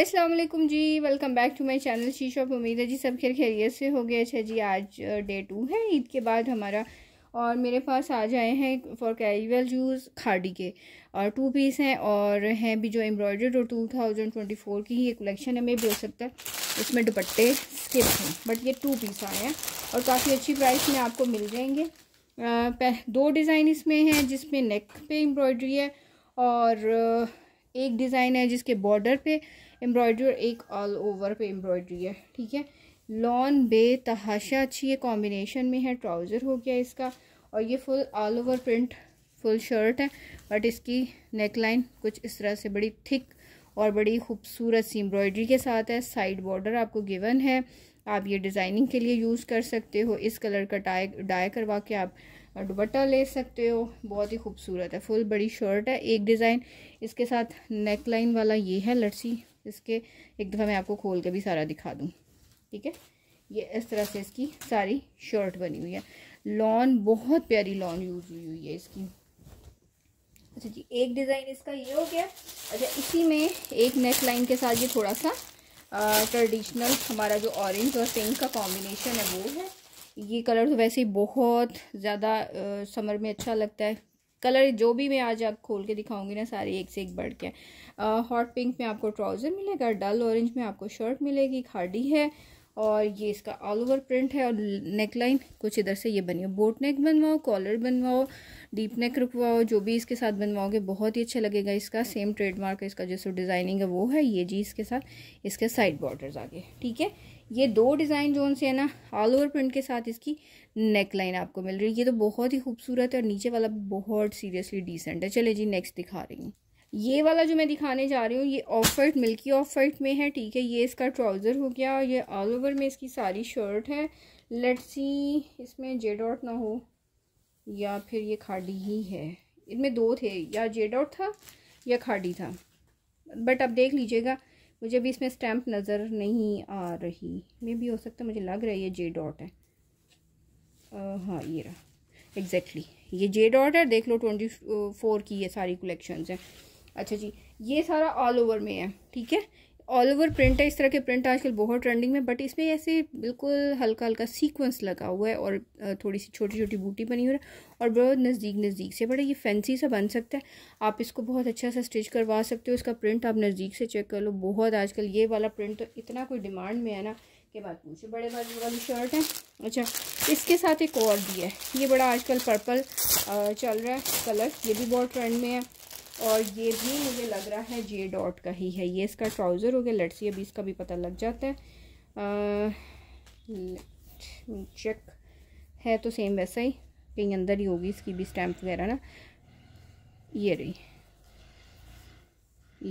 Aslam ji welcome back to my channel शी पर उम्मीद है जी सब खेल खैरियत से हो गया अच्छा जी आज डे टू है ईद के बाद हमारा और मेरे पास आ जाए हैं फॉर कैजुअल यूज़ खाड़ी के और टू पीस हैं और हैं भी जो एम्ब्रॉयडर्ड और टू थाउजेंड ट्वेंटी फोर की ही एक कलेक्शन है मे भी हो सकता है उसमें दुपट्टे स्किप हैं बट ये टू पीस आए हैं और काफ़ी अच्छी प्राइस में आपको मिल जाएंगे आ, दो डिज़ाइन इसमें हैं जिसमें नेक पे एम्ब्रॉयड्री है और एक डिज़ाइन है जिसके बॉर्डर पे एम्ब्रॉयड्री और एक ऑल ओवर पे एम्ब्रॉयड्री है ठीक है लॉन बे तहाशा अच्छी ये कॉम्बिनेशन में है ट्राउज़र हो गया इसका और ये full all over print full shirt है बट इसकी नेक लाइन कुछ इस तरह से बड़ी थिक और बड़ी खूबसूरत सी एम्ब्रॉयडरी के साथ है साइड बॉर्डर आपको गिवन है आप ये डिज़ाइनिंग के लिए यूज़ कर सकते हो इस कलर का टाई डाई करवा के आप दुबट्टा ले सकते हो बहुत ही खूबसूरत है फुल बड़ी शर्ट है एक डिज़ाइन इसके साथ नेक लाइन वाला ये है लड़सी इसके एक दफ़ा मैं आपको खोल के भी सारा दिखा दूँ ठीक है ये इस तरह से इसकी सारी शर्ट बनी हुई है लॉन बहुत प्यारी लॉन यूज हुई हुई है इसकी अच्छा जी एक डिज़ाइन इसका ये हो गया अच्छा इसी में एक नेक लाइन के साथ ये थोड़ा सा ट्रेडिशनल हमारा जो ऑरेंज और पिंक का कॉम्बिनेशन है वो है ये कलर तो वैसे ही बहुत ज़्यादा समर में अच्छा लगता है कलर जो भी मैं आज आप खोल के दिखाऊंगी ना सारी एक से एक बढ़ के हॉट पिंक में आपको ट्राउज़र मिलेगा डल ऑरेंज में आपको शर्ट मिलेगी खाड़ी है और ये इसका ऑल ओवर प्रिंट है और नेकलाइन कुछ इधर से ये बनी हो बोट नेक बनवाओ कॉलर बनवाओ डीप नेक रुकवाओ जो भी इसके साथ बनवाओगे बहुत ही अच्छा लगेगा इसका सेम ट्रेडमार्क इसका जो डिज़ाइनिंग है वो है ये जी इसके साथ इसके साइड बॉर्डर्स आगे ठीक है ये दो डिज़ाइन जोन से है ना ऑल ओवर प्रिंट के साथ इसकी नेक लाइन आपको मिल रही है ये तो बहुत ही खूबसूरत है और नीचे वाला बहुत सीरियसली डिसेंट है चले जी नेक्स्ट दिखा रही हूँ ये वाला जो मैं दिखाने जा रही हूँ ये off white milky off white में है ठीक है ये इसका ट्राउज़र हो गया और ये ऑल ओवर में इसकी सारी शर्ट है लेट्स सी इसमें जे डॉट ना हो या फिर ये खाड़ी ही है इनमें दो थे या जे डॉट था या खाड़ी था बट अब देख लीजिएगा मुझे अभी इसमें स्टैम्प नज़र नहीं आ रही मे भी हो सकता मुझे लग रहा है ये जे डॉट है हाँ ये रहा एग्जैक्टली exactly. ये जे डॉट है देख लो ट्वेंटी फोर की ये सारी कलेक्शंस हैं अच्छा जी ये सारा ऑल ओवर में है ठीक है ऑल ओवर प्रिंट है इस तरह के प्रिंट आजकल बहुत ट्रेंडिंग में बट इसमें ऐसे बिल्कुल हल्का हल्का सीक्वेंस लगा हुआ है और थोड़ी सी छोटी छोटी बूटी बनी हुई है और बहुत नज़दीक नज़दीक से बड़ा ये फैंसी सा बन सकता है आप इसको बहुत अच्छा सा स्टिच करवा सकते हो इसका प्रिंट आप नज़दीक से चेक कर लो बहुत आजकल ये वाला प्रिंट तो इतना कोई डिमांड में है ना कि बात पूछे बड़े बाजू वाली शर्ट है अच्छा इसके साथ एक और भी है ये बड़ा आजकल पर्पल चल रहा है कलर ये भी बहुत ट्रेंड में है और ये भी मुझे लग रहा है जे डॉट का ही है ये इसका ट्राउज़र हो गया लेट्स सी अभी इसका भी पता लग जाता है चेक है तो सेम वैसा ही कहीं अंदर ही होगी इसकी भी स्टैम्प वगैरह ना ये रही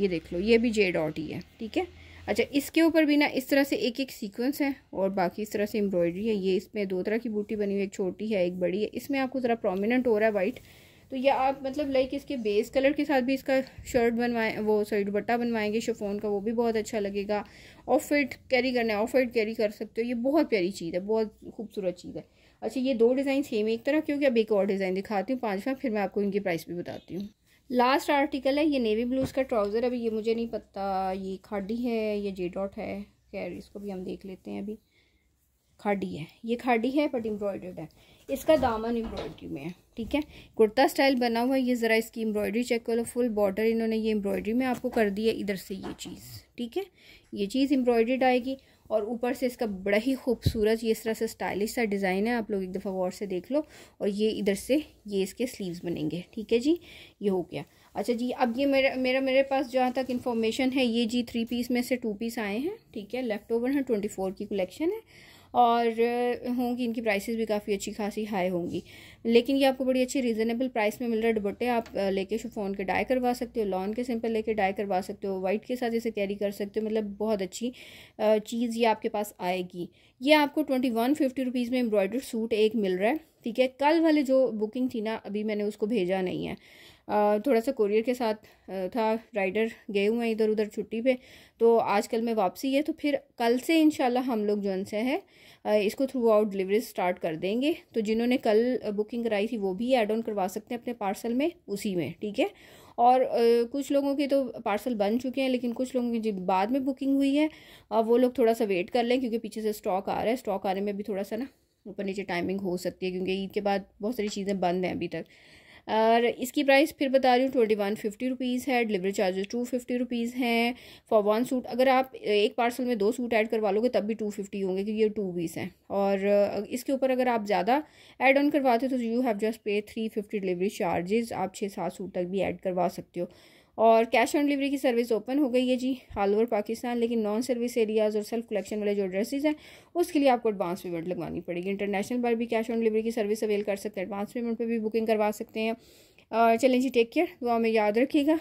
ये देख लो ये भी जे डॉट ही है ठीक है अच्छा इसके ऊपर भी ना इस तरह से एक एक सीक्वेंस है और बाकी इस तरह से एम्ब्रॉयडरी है ये इसमें दो तरह की बूटी बनी हुई है एक छोटी है एक बड़ी है इसमें आपको ज़रा प्रोमिनेंट हो रहा है वाइट तो या आप मतलब लाइक इसके बेस कलर के साथ भी इसका शर्ट बनवाए वो सॉरी दुपट्टा बनवाएंगे शिफोन का वो भी बहुत अच्छा लगेगा ऑफ फिट कैरी करना है ऑफ फिट कैरी कर सकते हो ये बहुत प्यारी चीज़ है बहुत खूबसूरत चीज़ है अच्छा ये दो डिज़ाइन सेम एक तरह क्योंकि अब एक और डिज़ाइन दिखाती हूँ पाँचवा फिर मैं आपको इनकी प्राइस भी बताती हूँ लास्ट आर्टिकल है ये नेवी ब्लूज़ का ट्राउज़र अभी ये मुझे नहीं पता ये खाडी है या जे डॉट है खैर इसको भी हम देख लेते हैं अभी खाड़ी है ये खाड़ी है बट एम्ब्रॉयडर्ड है इसका दामन एम्ब्रॉयडरी में है ठीक है कुर्ता स्टाइल बना हुआ है ये ज़रा इसकी एम्ब्रॉयडरी चेक करो फुल बॉर्डर इन्होंने ये एम्ब्रॉयडरी में आपको कर दी है इधर से ये चीज़ ठीक है ये चीज़ एम्ब्रॉयडर्ड आएगी और ऊपर से इसका बड़ा ही खूबसूरत ये इस तरह से स्टाइलिश सा डिज़ाइन है आप लोग एक दफ़ा गौर से देख लो और ये इधर से ये इसके स्लीव्स बनेंगे ठीक है जी ये हो गया अच्छा जी अब ये मेरा मेरा मेरे पास जहाँ तक इन्फॉर्मेशन है ये जी थ्री पीस में से टू पीस आए हैं ठीक है लेफ़्ट ओवर हैं ट्वेंटी फोर की कलेक्शन है और होंगी इनकी प्राइसेस भी काफ़ी अच्छी खासी हाई होंगी लेकिन ये आपको बड़ी अच्छी रीज़नेबल प्राइस में मिल रहा है दुबट्टे आप लेके शिफोन के डाई करवा सकते हो लॉन के सिंपल लेके डाई करवा सकते हो वाइट के साथ इसे कैरी कर सकते हो मतलब बहुत अच्छी चीज़ ये आपके पास आएगी ये आपको ट्वेंटी वन फिफ्टी रुपीज़ में एम्ब्रॉयडर सूट एक मिल रहा है ठीक है कल वाले जो बुकिंग थी ना अभी मैंने उसको भेजा नहीं है थोड़ा सा कुरियर के साथ था राइडर गए हुए हैं इधर उधर छुट्टी पे तो आज कल मैं वापसी है तो फिर कल से इन हम लोग जो से है इसको थ्रू आउट डिलीवरी स्टार्ट कर देंगे तो जिन्होंने कल बुकिंग कराई थी वो भी ऐड ऑन करवा सकते हैं अपने पार्सल में उसी में ठीक है और कुछ लोगों के तो पार्सल बन चुके हैं लेकिन कुछ लोगों की जो बाद में बुकिंग हुई है वो लोग थोड़ा सा वेट कर लें क्योंकि पीछे से स्टॉक आ रहा है स्टॉक आने में भी थोड़ा सा ना ऊपर नीचे टाइमिंग हो सकती है क्योंकि ईद के बाद बहुत सारी चीज़ें बंद हैं अभी तक और इसकी प्राइस फिर बता रही हूँ ट्वेंटी वन फिफ्टी रुपीज़ है delivery charges two fifty rupees हैं फॉर वन सूट अगर आप एक पार्सल में दो सूट ऐड करवा लोगे तब भी टू फिफ्टी होंगे क्योंकि ये टू पीस हैं और इसके ऊपर अगर आप ज़्यादा ऐड ऑन करवाते हो तो you have just pay three fifty delivery charges आप छः सात सूट तक भी ऐड करवा सकते हो और कैश ऑन डिलीवरी की सर्विस ओपन हो गई है जी ऑल ओवर पाकिस्तान लेकिन नॉन सर्विस एरियाज़ और सेल्फ कलेक्शन वाले जो एड्रेसेस हैं उसके लिए आपको एडवांस पेमेंट लगवानी पड़ेगी इंटरनेशनल पर भी कैश ऑन डिलीवरी की सर्विस अवेल कर सकते हैं एडवांस पेमेंट पर भी बुकिंग करवा सकते हैं चलें जी टेक केयर दुआ में याद रखिएगा